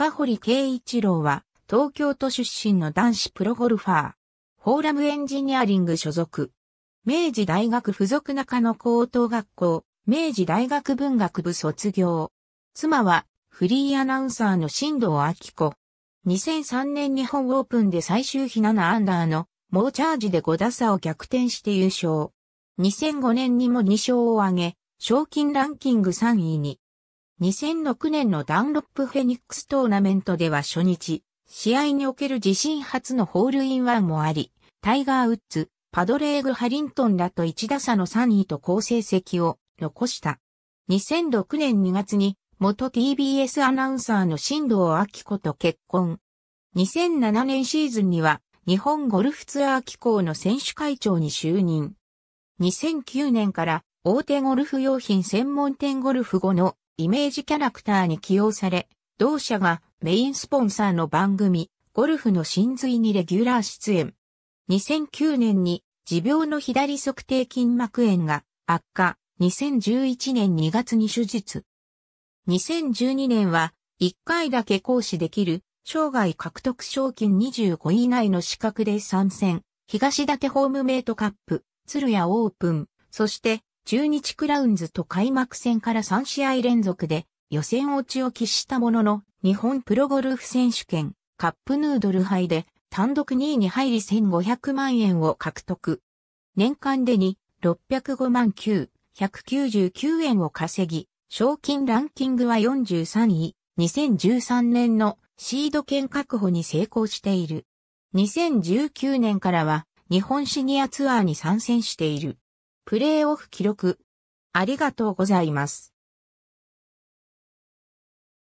深堀圭一郎は、東京都出身の男子プロゴルファー。フォーラムエンジニアリング所属。明治大学附属中野高等学校、明治大学文学部卒業。妻は、フリーアナウンサーの新藤明子。2003年日本オープンで最終日7アンダーの猛チャージで5打差を逆転して優勝。2005年にも2勝を挙げ、賞金ランキング3位に。2006年のダンロップフェニックストーナメントでは初日、試合における自身初のホールインワンもあり、タイガー・ウッズ、パドレーグ・ハリントンらと1打差の3位と好成績を残した。2006年2月に元 TBS アナウンサーの新藤明子と結婚。2007年シーズンには日本ゴルフツアー機構の選手会長に就任。2009年から大手ゴルフ用品専門店ゴルフ後のイメージキャラクターに起用され、同社がメインスポンサーの番組、ゴルフの真髄にレギュラー出演。2009年に持病の左測定筋膜炎が悪化、2011年2月に手術。2012年は1回だけ行使できる生涯獲得賞金25位以内の資格で参戦、東立ホームメイトカップ、鶴屋オープン、そして中日クラウンズと開幕戦から3試合連続で予選落ちを喫したものの日本プロゴルフ選手権カップヌードル杯で単独2位に入り1500万円を獲得。年間でに605万9、199円を稼ぎ、賞金ランキングは43位、2013年のシード権確保に成功している。2019年からは日本シニアツアーに参戦している。プレーオフ記録。ありがとうございます。